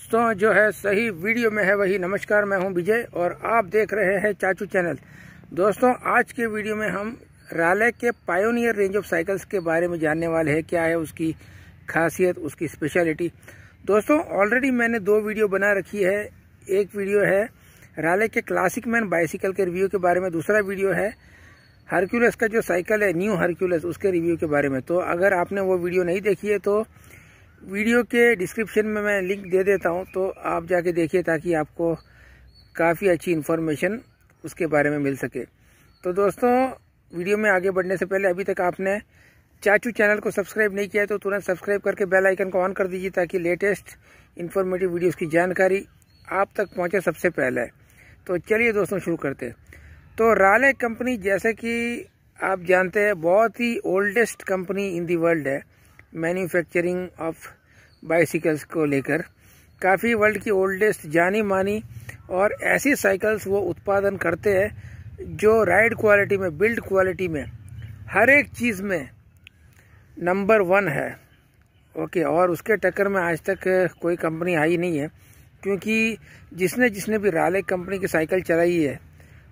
दोस्तों जो है सही वीडियो में है वही नमस्कार मैं हूं विजय और आप देख रहे हैं चाचू चैनल दोस्तों आज के वीडियो में हम राले के पायोनियर रेंज ऑफ साइकिल्स के बारे में जानने वाले हैं क्या है उसकी खासियत उसकी स्पेशलिटी दोस्तों ऑलरेडी मैंने दो वीडियो बना रखी है एक वीडियो है राले के क्लासिक मैन बाइसिकल के रिव्यू के बारे में दूसरा वीडियो है हरक्यूलस का जो साइकिल है न्यू हरक्यूलस उसके रिव्यू के बारे में तो अगर आपने वो वीडियो नहीं देखी है तो वीडियो के डिस्क्रिप्शन में मैं लिंक दे देता हूँ तो आप जाके देखिए ताकि आपको काफ़ी अच्छी इन्फॉर्मेशन उसके बारे में मिल सके तो दोस्तों वीडियो में आगे बढ़ने से पहले अभी तक आपने चाचू चैनल को सब्सक्राइब नहीं किया है तो तुरंत सब्सक्राइब करके बेल आइकन को ऑन कर दीजिए ताकि लेटेस्ट इन्फॉर्मेटिव वीडियोस की जानकारी आप तक पहुंचे सबसे पहले तो चलिए दोस्तों शुरू करते तो राले कंपनी जैसे कि आप जानते हैं बहुत ही oldest company in the world है मैन्युफैक्चरिंग ऑफ बाइसिकल्स को लेकर काफ़ी वर्ल्ड की ओल्डेस्ट जानी मानी और ऐसी साइकिल्स वो उत्पादन करते हैं जो राइड क्वालिटी में बिल्ड क्वालिटी में हर एक चीज़ में नंबर वन है ओके और उसके टक्कर में आज तक कोई कंपनी आई नहीं है क्योंकि जिसने जिसने भी राले कंपनी की साइकिल चलाई है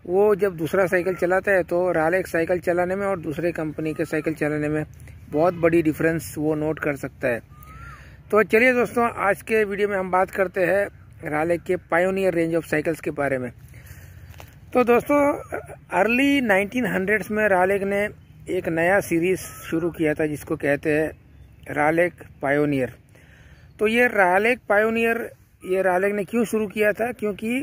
वो जब दूसरा साइकिल चलाता है तो एक साइकिल चलाने में और दूसरे कंपनी के साइकिल चलाने में बहुत बड़ी डिफरेंस वो नोट कर सकता है तो चलिए दोस्तों आज के वीडियो में हम बात करते हैं राले के पायोनियर रेंज ऑफ साइकिल्स के बारे में तो दोस्तों अर्ली 1900s में रालेक ने एक नया सीरीज़ शुरू किया था जिसको कहते हैं रालेक पायोनियर तो ये रालेक पायोनियर ये रालेक ने क्यों शुरू किया था क्योंकि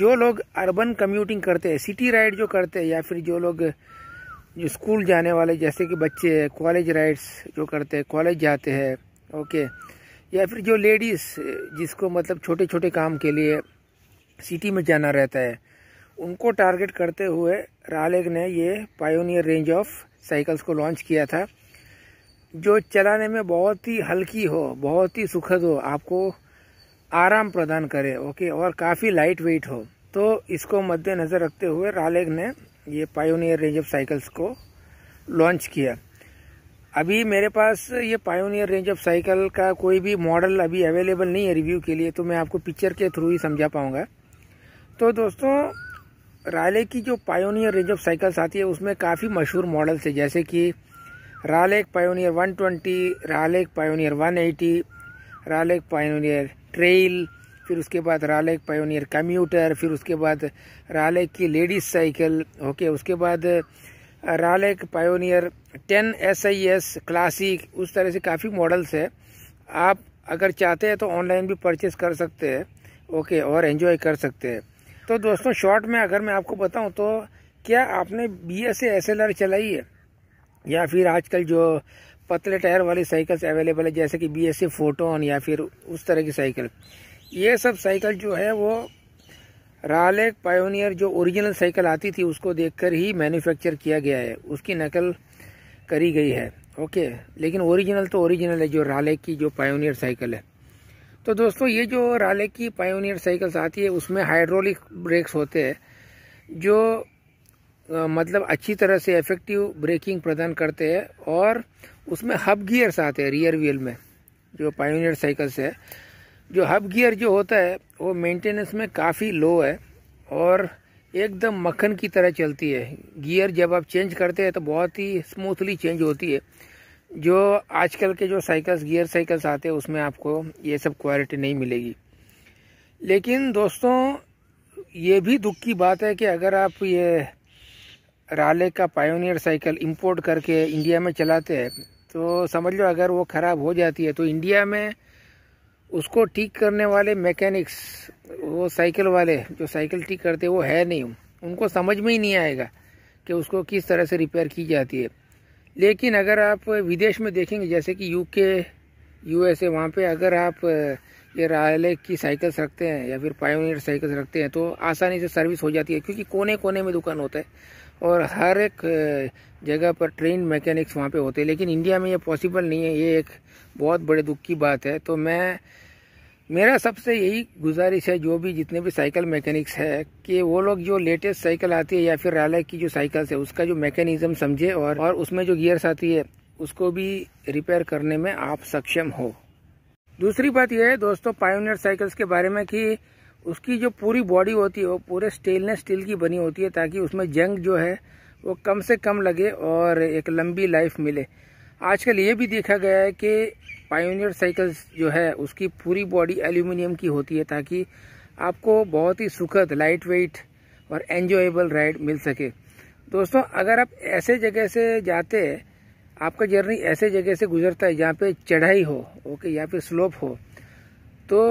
जो लोग अर्बन कम्यूटिंग करते हैं सिटी राइड जो करते हैं या फिर जो लोग जो स्कूल जाने वाले जैसे कि बच्चे कॉलेज राइड्स जो करते हैं कॉलेज जाते हैं ओके या फिर जो लेडीज़ जिसको मतलब छोटे छोटे काम के लिए सिटी में जाना रहता है उनको टारगेट करते हुए रालेग ने ये पायोनियर रेंज ऑफ साइकिल्स को लॉन्च किया था जो चलाने में बहुत ही हल्की हो बहुत ही सुखद हो आपको आराम प्रदान करे ओके और काफ़ी लाइट वेट हो तो इसको मद्देनज़र रखते हुए रालेग ने ये पायोनियर रेंज ऑफ साइकिल्स को लॉन्च किया अभी मेरे पास ये पायोनियर रेंज ऑफ साइकिल का कोई भी मॉडल अभी अवेलेबल नहीं है रिव्यू के लिए तो मैं आपको पिक्चर के थ्रू ही समझा पाऊँगा तो दोस्तों राले की जो पायोनियर रेंज ऑफ साइकिल्स आती है उसमें काफ़ी मशहूर मॉडल्स है जैसे कि Raleigh Pioneer 120, Raleigh Pioneer AT Raleigh Pioneer Trail फिर उसके बाद रालेक पायोनियर कम्यूटर फिर उसके बाद रालेक की लेडीज़ साइकिल ओके उसके बाद Raleigh Pioneer ten S I S classic उस तरह से काफ़ी मॉडल्स है आप अगर चाहते हैं तो ऑनलाइन भी परचेस कर सकते हैं ओके और एंजॉय कर सकते हैं तो दोस्तों शॉर्ट में अगर मैं आपको बताऊं तो क्या आपने B S S L R चलाई है या फिर आजकल जो पतले टायर वाली साइकिल्स अवेलेबल है जैसे कि बी एस फोटोन या फिर उस तरह की साइकिल ये सब साइकिल जो है वो रालेट पायोनियर जो ओरिजिनल साइकिल आती थी उसको देखकर ही मैन्युफैक्चर किया गया है उसकी नकल करी गई है ओके लेकिन ओरिजिनल तो ओरिजिनल है जो रालेक की जो पायोनियर साइकिल है तो दोस्तों ये जो रालेक की पायोनियर साइकिल्स आती है उसमें हाइड्रोलिक ब्रेक्स होते हैं जो आ, मतलब अच्छी तरह से इफेक्टिव ब्रेकिंग प्रदान करते हैं और उसमें हब गियर्स आते हैं रियर व्हील में जो पायोनियर साइकिल्स है जो हब गियर जो होता है वो मेंटेनेंस में काफ़ी लो है और एकदम मक्खन की तरह चलती है गियर जब आप चेंज करते हैं तो बहुत ही स्मूथली चेंज होती है जो आजकल के जो साइकिल्स गियर साइकिल्स आते हैं उसमें आपको ये सब क्वालिटी नहीं मिलेगी लेकिन दोस्तों ये भी दुख की बात है कि अगर आप ये राले का पायोनियर साइकिल इंपोर्ट करके इंडिया में चलाते हैं तो समझ लो अगर वो ख़राब हो जाती है तो इंडिया में उसको ठीक करने वाले मैकेनिक्स वो साइकिल वाले जो साइकिल ठीक करते वो है नहीं उनको समझ में ही नहीं आएगा कि उसको किस तरह से रिपेयर की जाती है लेकिन अगर आप विदेश में देखेंगे जैसे कि यूके यूएसए वहाँ पे अगर आप ये रॉयल की साइकिल्स रखते हैं या फिर पायोनियर साइकिल्स रखते हैं तो आसानी से सर्विस हो जाती है क्योंकि कोने कोने में दुकान होता है और हर एक जगह पर ट्रेन मैकेनिक्स वहाँ पे होते हैं लेकिन इंडिया में ये पॉसिबल नहीं है ये एक बहुत बड़े दुख की बात है तो मैं मेरा सबसे यही गुजारिश है जो भी जितने भी साइकिल मैकेनिक्स है कि वो लोग जो लेटेस्ट साइकिल आती है या फिर राला की जो साइकिल्स है उसका जो मैकेनिज्म समझे और और उसमें जो गियर्स आती है उसको भी रिपेयर करने में आप सक्षम हो दूसरी बात यह है दोस्तों पायोनियर साइकिल्स के बारे में कि उसकी जो पूरी बॉडी होती है वो पूरे स्टेनलेस स्टील की बनी होती है ताकि उसमें जंग जो है वो कम से कम लगे और एक लंबी लाइफ मिले आजकल ये भी देखा गया है कि पायोनियर साइकिल्स जो है उसकी पूरी बॉडी एल्यूमिनियम की होती है ताकि आपको बहुत ही सुखद लाइट वेट और एन्जॉयबल राइड मिल सके दोस्तों अगर आप ऐसे जगह से जाते हैं आपका जर्नी ऐसे जगह से गुजरता है जहाँ पे चढ़ाई हो ओके यहाँ पे स्लोप हो तो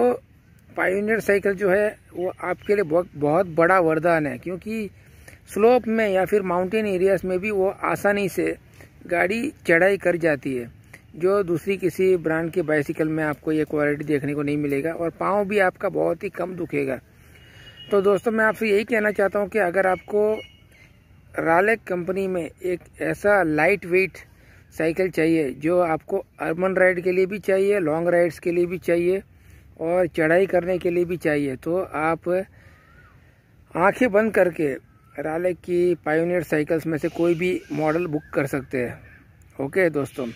पायोनियर साइकिल जो है वो आपके लिए बहुत बहुत बड़ा वरदान है क्योंकि स्लोप में या फिर माउंटेन एरियाज में भी वो आसानी से गाड़ी चढ़ाई कर जाती है जो दूसरी किसी ब्रांड की बाइसिकल में आपको ये क्वालिटी देखने को नहीं मिलेगा और पाँव भी आपका बहुत ही कम दुखेगा तो दोस्तों मैं आपसे यही कहना चाहता हूँ कि अगर आपको रालेक कंपनी में एक ऐसा लाइट वेट साइकिल चाहिए जो आपको अर्बन राइड के लिए भी चाहिए लॉन्ग राइड्स के लिए भी चाहिए और चढ़ाई करने के लिए भी चाहिए तो आप आंखें बंद करके राले की पायोनियर साइकिल्स में से कोई भी मॉडल बुक कर सकते हैं ओके दोस्तों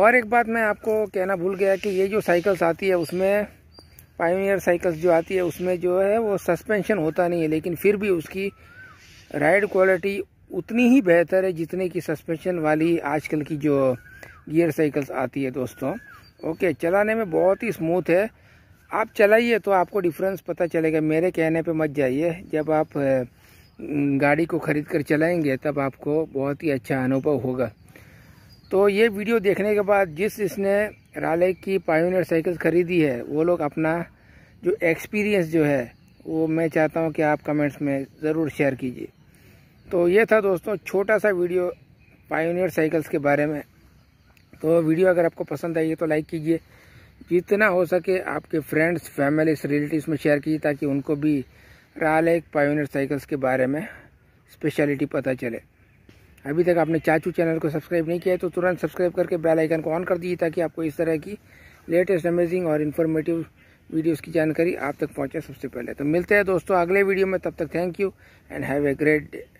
और एक बात मैं आपको कहना भूल गया कि ये जो साइकिल्स आती है उसमें पायोनियर साइकिल्स जो आती है उसमें जो है वो सस्पेंशन होता नहीं है लेकिन फिर भी उसकी राइड क्वालिटी उतनी ही बेहतर है जितने की सस्पेंशन वाली आजकल की जो गियर साइकिल्स आती है दोस्तों ओके चलाने में बहुत ही स्मूथ है आप चलाइए तो आपको डिफरेंस पता चलेगा मेरे कहने पे मत जाइए जब आप गाड़ी को ख़रीद कर चलाएँगे तब आपको बहुत ही अच्छा अनुभव होगा तो ये वीडियो देखने के बाद जिस इसने राले की पायोनियर साइकिल ख़रीदी है वो लोग अपना जो एक्सपीरियंस जो है वो मैं चाहता हूँ कि आप कमेंट्स में ज़रूर शेयर कीजिए तो ये था दोस्तों छोटा सा वीडियो पायोनियर साइकिल्स के बारे में तो वीडियो अगर आपको पसंद आई है तो लाइक कीजिए जितना हो सके आपके फ्रेंड्स फैमिलीस रिलेटिव में शेयर कीजिए ताकि उनको भी रॉयल एक पायोनियर साइकिल्स के बारे में स्पेशलिटी पता चले अभी तक आपने चाचू चैनल को सब्सक्राइब नहीं किया है तो तुरंत सब्सक्राइब करके बेल आइकन को ऑन कर दीजिए ताकि आपको इस तरह की लेटेस्ट अमेजिंग और इन्फॉर्मेटिव वीडियोस की जानकारी आप तक पहुंचे सबसे पहले तो मिलते हैं दोस्तों अगले वीडियो में तब तक thank you and have a great day